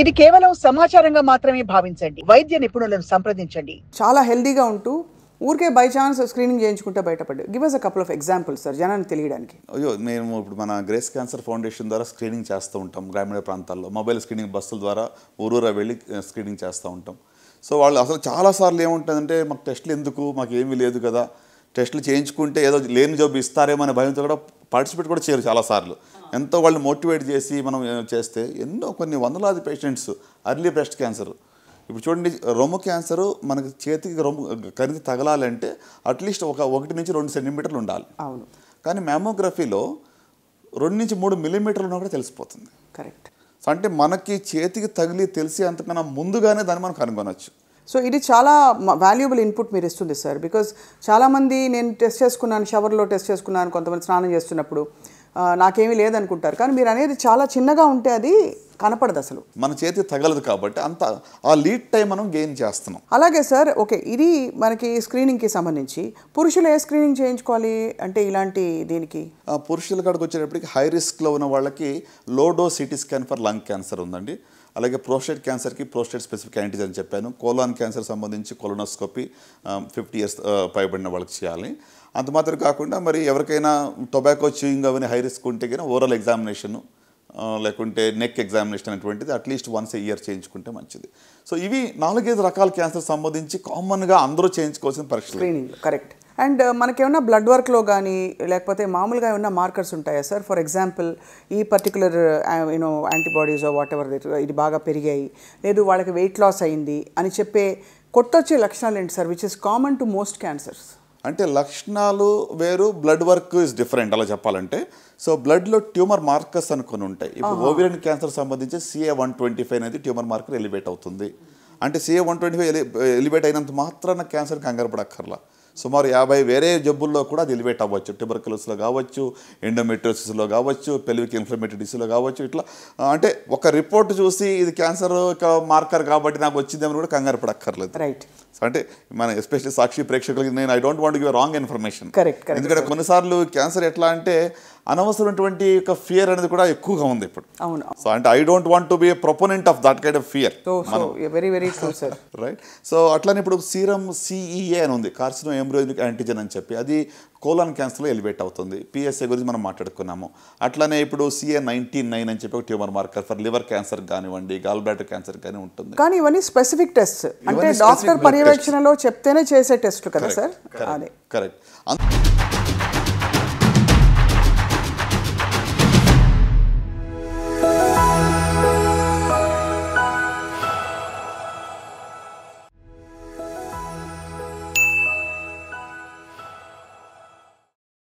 ఇది కేవలం సమాచారంగా మాత్రమే భావించండి వైద్య నిపుణులను సంప్రదించండి చాలా హెల్దీగా ఉంటూ ఊరికే బై ఛాన్స్ స్క్రీనింగ్ చేయించుకుంటే బయటపడ్డు give us a couple of examples sir జనాన్ని తెలియడానికి అయ్యో మేము ఇప్పుడు మన గ్రేస్ క్యాన్సర్ ఫౌండేషన్ ద్వారా స్క్రీనింగ్ చేస్తూ ఉంటాం గ్రామీణ ప్రాంతాల్లో మొబైల్ స్క్రీనింగ్ బస్సుల ద్వారా ఊరూరా వెళ్ళి స్క్రీనింగ్ చేస్తూ ఉంటాం సో వాళ్ళు అసలు చాలాసార్లు ఏముంటుందంటే మాకు టెస్ట్లు ఎందుకు మాకు ఏమీ లేదు కదా టెస్టులు చేయించుకుంటే ఏదో లేని జాబ్ ఇస్తారేమో అనే భయంతో కూడా పార్టిసిపేట్ కూడా చేయరు చాలాసార్లు ఎంతో వాళ్ళని మోటివేట్ చేసి మనం చేస్తే ఎన్నో కొన్ని వందలాది పేషెంట్స్ అర్లీ బ్రెస్ట్ క్యాన్సర్ ఇప్పుడు చూడండి రొమ్ము క్యాన్సర్ మనకి చేతికి రొమ్ము కరిగి తగలాలంటే అట్లీస్ట్ ఒక ఒకటి నుంచి రెండు సెంటీమీటర్లు ఉండాలి అవును కానీ మ్యామోగ్రఫీలో రెండు నుంచి మూడు మిల్లీమీటర్లు ఉన్నా కూడా తెలిసిపోతుంది కరెక్ట్ అంటే మనకి చేతికి తగిలి తెలిసి అంతకన్నా ముందుగానే దాన్ని మనం కనుగొనవచ్చు సో ఇది చాలా వాల్యుబుల్ ఇన్పుట్ మీరు ఇస్తుంది సార్ బికాజ్ చాలామంది నేను టెస్ట్ చేసుకున్నాను షవర్లో టెస్ట్ చేసుకున్నాను కొంతమంది స్నానం చేస్తున్నప్పుడు నాకేమీ లేదనుకుంటారు కానీ మీరు అనేది చాలా చిన్నగా ఉంటే అది కనపడదు అసలు మన చేతి తగలదు కాబట్టి అంత ఆ లీడ్ టైం మనం గెయిన్ చేస్తున్నాం అలాగే సార్ ఓకే ఇది మనకి స్క్రీనింగ్కి సంబంధించి పురుషులు ఏ స్క్రీనింగ్ చేయించుకోవాలి అంటే ఇలాంటి దీనికి పురుషుల కాడికి వచ్చేటప్పటికి హై రిస్క్లో ఉన్న వాళ్ళకి low dose CT scan for lung cancer ఉందండి అలాగే ప్రోస్టేట్ క్యాన్సర్కి ప్రోస్టేట్ స్పెసిఫిక్ యాంటీజన్ అని చెప్పాను కోలాన్ క్యాన్సర్ సంబంధించి కోలోనోస్కోపీ ఫిఫ్టీ ఇయర్స్ పైబడిన వాళ్ళకి చేయాలి అంత మాత్రం కాకుండా మరి ఎవరికైనా టొబాకో చూయింగ్ అవన్నీ హై రిస్క్ ఉంటే కానీ ఓరల్ ఎగ్జామినేషను లేకుంటే నెక్ ఎగ్జామినేషన్ అనేటువంటిది అట్లీస్ట్ వన్స్ ఏ ఇయర్ చేయించుకుంటే మంచిది సో ఇవి నాలుగైదు రకాల క్యాన్సర్ సంబంధించి కామన్గా అందరూ చేయించుకోవాల్సిన పరీక్షలు కరెక్ట్ అండ్ మనకేమన్నా బ్లడ్ వర్క్లో కానీ లేకపోతే మామూలుగా ఏమన్నా మార్కర్స్ ఉంటాయా సార్ ఫర్ ఎగ్జాంపుల్ ఈ particular you know antibodies whatever ఇది బాగా పెరిగాయి లేదు వాళ్ళకి వెయిట్ లాస్ అయింది అని చెప్పే కొట్టొచ్చే లక్షణాలు ఏంటి sir which is common to most cancers అంటే లక్షణాలు వేరు బ్లడ్ వర్క్ ఇస్ డిఫరెంట్ అలా చెప్పాలంటే సో బ్లడ్లో ట్యూమర్ మార్కర్స్ అనుకుని ఉంటాయి ఇప్పుడు ఓవిరియన్ క్యాన్సర్ సంబంధించి సిఏ వన్ ట్వంటీ ఫైవ్ అనేది ట్యూమర్ మార్కర్ ఎలివేట్ అవుతుంది అంటే CA one twenty five elevate అయినంత మాత్రాన క్యాన్సర్ కంగారు పడక్కర్లా సుమారు యాభై వేరే జబ్బుల్లో కూడా అది ఎలివేట్ అవ్వచ్చు ట్యూబర్కులస్లో కావచ్చు ఎండోమెట్రోసిస్లో కావచ్చు పెలివిక్ ఇన్ఫ్లమేటరీస్లో కావచ్చు ఇట్లా అంటే ఒక రిపోర్ట్ చూసి ఇది క్యాన్సర్ మార్కర్ కాబట్టి నాకు వచ్చిందేమని కూడా కంగారు పడక్కర్లేదు రైట్ అంటే మన ఎస్పెషల్లీ సాక్షి ప్రేక్షకులకి నేను I don't want give wrong information ఎందుకంటే కొన్నిసార్లు క్యాన్సర్ ఎట్లా అంటే అనవసరమైనటువంటి యొక్క ఫియర్ అనేది కూడా ఎక్కువగా ఉంది ఇప్పుడు అవును సో అంటే I don't want to be proponent of that kind of fear very very true sir right so అట్లనే ఇప్పుడు సీరం సిఈఏ e అని ఉంది కార్సినో ఎంబ్రోజిక్ యాంటీజన్ అని చెప్పి అది కోలాన్ క్యాన్సర్లో ఎలివేట్ అవుతుంది పిఎస్ఏ గురించి మనం మాట్లాడుకున్నాము అట్లనే ఇప్పుడు సిఏ నైన్టీన్ నైన్ అని చెప్పి ఒక tumour marker for liver cancer కానివ్వండి గాల్ బ్లాడర్ క్యాన్సర్ కానీ ఉంటుంది కానీ ఇవన్నీ స్పెసిఫిక్ టెస్ట్ అంటే డాక్టర్ పర్యవేక్షణలో చెప్తేనే చేసే టెస్ట్ కదా సార్ అదే కరెక్ట్